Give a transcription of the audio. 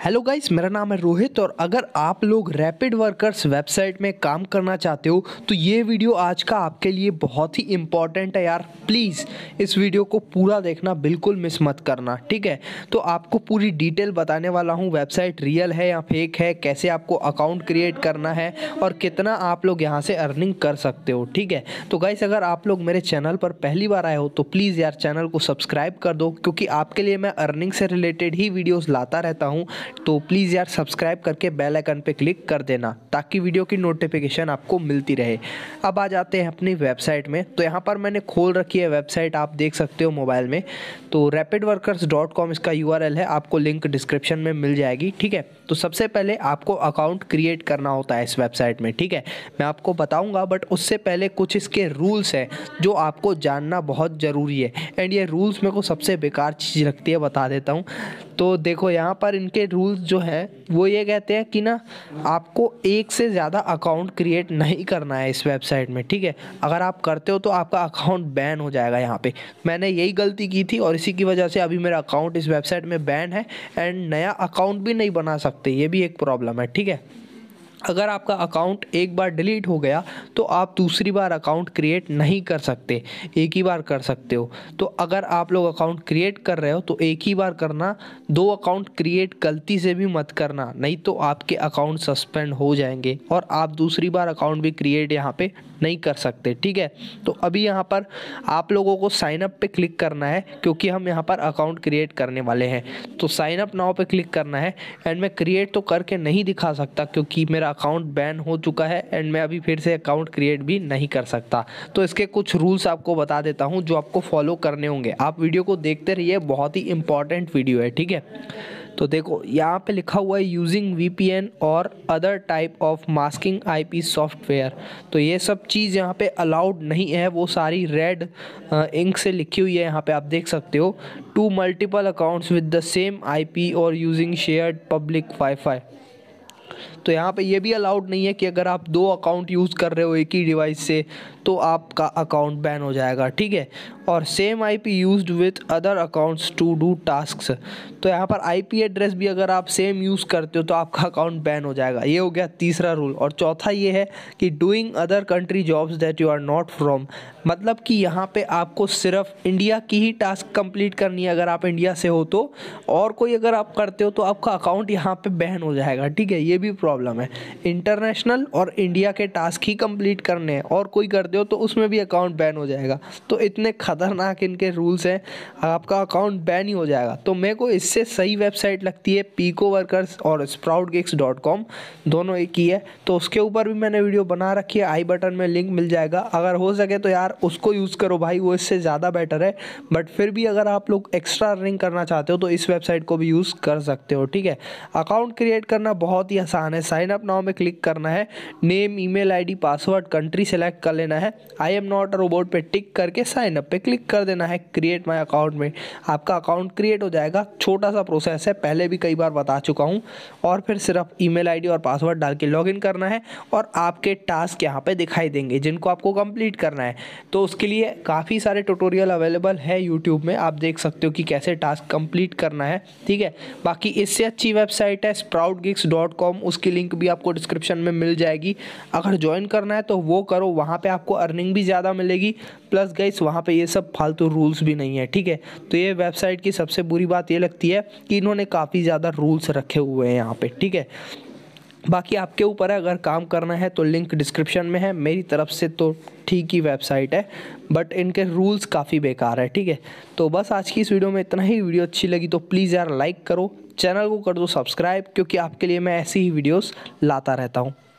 hello guys मेरा नाम है रोहित और अगर आप लोग रैपिड वर्कर्स वेबसाइट में काम करना चाहते हो तो ये वीडियो आज का आपके लिए बहुत ही इम्पॉर्टेंट है यार प्लीज़ इस वीडियो को पूरा देखना बिल्कुल मिस मत करना ठीक है तो आपको पूरी डिटेल बताने वाला हूँ वेबसाइट रियल है या फेक है कैसे आपको अकाउंट क्रिएट करना है और कितना आप लोग यहाँ से अर्निंग कर सकते हो ठीक है तो गाइस अगर आप लोग मेरे चैनल पर पहली बार आए हो तो प्लीज़ यार चैनल को सब्सक्राइब कर दो क्योंकि आपके लिए मैं अर्निंग से रिलेटेड ही वीडियोज़ लाता रहता हूँ तो प्लीज़ यार सब्सक्राइब करके बेल आइकन पे क्लिक कर देना ताकि वीडियो की नोटिफिकेशन आपको मिलती रहे अब आ जाते हैं अपनी वेबसाइट में तो यहाँ पर मैंने खोल रखी है वेबसाइट आप देख सकते हो मोबाइल में तो रैपिड इसका यू है आपको लिंक डिस्क्रिप्शन में मिल जाएगी ठीक है तो सबसे पहले आपको अकाउंट क्रिएट करना होता है इस वेबसाइट में ठीक है मैं आपको बताऊँगा बट उससे पहले कुछ इसके रूल्स हैं जो आपको जानना बहुत ज़रूरी है एंड ये रूल्स मेरे को सबसे बेकार चीज़ लगती है बता देता हूँ तो देखो यहाँ पर इनके रूल्स जो है वो ये कहते हैं कि ना आपको एक से ज़्यादा अकाउंट क्रिएट नहीं करना है इस वेबसाइट में ठीक है अगर आप करते हो तो आपका अकाउंट बैन हो जाएगा यहाँ पे मैंने यही गलती की थी और इसी की वजह से अभी मेरा अकाउंट इस वेबसाइट में बैन है एंड नया अकाउंट भी नहीं बना सकते ये भी एक प्रॉब्लम है ठीक है अगर आपका अकाउंट एक बार डिलीट हो गया तो आप दूसरी बार अकाउंट क्रिएट नहीं कर सकते एक ही बार कर सकते हो तो अगर आप लोग अकाउंट क्रिएट कर रहे हो तो एक ही बार करना दो अकाउंट क्रिएट गलती से भी मत करना नहीं तो आपके अकाउंट सस्पेंड हो जाएंगे और आप दूसरी बार अकाउंट भी क्रिएट यहाँ पर नहीं कर सकते ठीक है तो अभी यहाँ पर आप लोगों को साइनअप पर क्लिक करना है क्योंकि हम यहाँ पर अकाउंट क्रिएट करने वाले हैं तो साइनअप नाव पर क्लिक करना है एंड मैं क्रिएट तो करके नहीं दिखा सकता क्योंकि मेरा अकाउंट बैन हो चुका है एंड मैं अभी फिर से अकाउंट क्रिएट भी नहीं कर सकता तो इसके कुछ रूल्स आपको बता देता हूँ जो आपको फॉलो करने होंगे आप वीडियो को देखते रहिए बहुत ही इंपॉर्टेंट वीडियो है ठीक है तो देखो यहाँ पे लिखा हुआ है यूजिंग वीपीएन और other type of masking IP software तो ये सब चीज़ यहाँ पे अलाउड नहीं है वो सारी रेड इंक से लिखी हुई है यहाँ पे आप देख सकते हो two multiple accounts with the same IP और यूजिंग शेयर्ड पब्लिक वाईफाई तो यहाँ पे ये भी अलाउड नहीं है कि अगर आप दो अकाउंट यूज़ कर रहे हो एक ही डिवाइस से तो आपका अकाउंट बैन हो जाएगा ठीक है और same I P use with other accounts to do task तो यहाँ पर आई पी एड्रेस भी अगर आप सेम यूज़ करते हो तो आपका अकाउंट बैन हो जाएगा ये हो गया तीसरा रूल और चौथा ये है कि doing other country jobs that you are not from मतलब कि यहाँ पे आपको सिर्फ इंडिया की ही टास्क कंप्लीट करनी है अगर आप इंडिया से हो तो और कोई अगर आप करते हो तो आपका अकाउंट यहाँ पर बैन हो जाएगा ठीक है ये भी प्रॉब्लम प्रॉब्लम है इंटरनेशनल और इंडिया के टास्क ही कंप्लीट करने हैं और कोई कर दो तो उसमें भी अकाउंट बैन हो जाएगा तो इतने ख़तरनाक इनके रूल्स हैं आपका अकाउंट बैन ही हो जाएगा तो मेरे को इससे सही वेबसाइट लगती है पीको वर्कर्स और स्प्राउट गिक्स डॉट कॉम दोनों एक ही है तो उसके ऊपर भी मैंने वीडियो बना रखी है आई बटन में लिंक मिल जाएगा अगर हो सके तो यार उसको यूज़ करो भाई वो इससे ज़्यादा बेटर है बट फिर भी अगर आप लोग एक्स्ट्रा अर्निंग करना चाहते हो तो इस वेबसाइट को भी यूज़ कर सकते हो ठीक है अकाउंट क्रिएट करना बहुत ही आसान है है साइन अप नाव में क्लिक करना है name email ID password country select कर लेना है आई एम नॉट रोबोट पे टिक करके साइन अप पे क्लिक कर देना है क्रिएट माई अकाउंट में आपका अकाउंट क्रिएट हो जाएगा छोटा सा प्रोसेस है पहले भी कई बार बता चुका हूँ और फिर सिर्फ ई मेल और पासवर्ड डाल के लॉग करना है और आपके टास्क यहाँ पे दिखाई देंगे जिनको आपको कंप्लीट करना है तो उसके लिए काफ़ी सारे ट्यूटोरियल अवेलेबल है यूट्यूब में आप देख सकते हो कि कैसे टास्क कंप्लीट करना है ठीक है बाकी इससे अच्छी वेबसाइट है स्प्राउट उसके लिंक भी आपको डिस्क्रिप्शन में मिल जाएगी अगर ज्वाइन करना है तो वो करो वहाँ पे आपको अर्निंग भी ज़्यादा मिलेगी प्लस गाइस वहाँ पे ये सब फालतू रूल्स भी नहीं है ठीक है तो ये वेबसाइट की सबसे बुरी बात ये लगती है कि इन्होंने काफ़ी ज़्यादा रूल्स रखे हुए हैं यहाँ पर ठीक है बाकी आपके ऊपर है अगर काम करना है तो लिंक डिस्क्रिप्शन में है मेरी तरफ से तो ठीक ही वेबसाइट है बट इनके रूल्स काफ़ी बेकार है ठीक है तो बस आज की इस वीडियो में इतना ही वीडियो अच्छी लगी तो प्लीज़ यार लाइक करो चैनल को कर दो सब्सक्राइब क्योंकि आपके लिए मैं ऐसी ही वीडियोस लाता रहता हूँ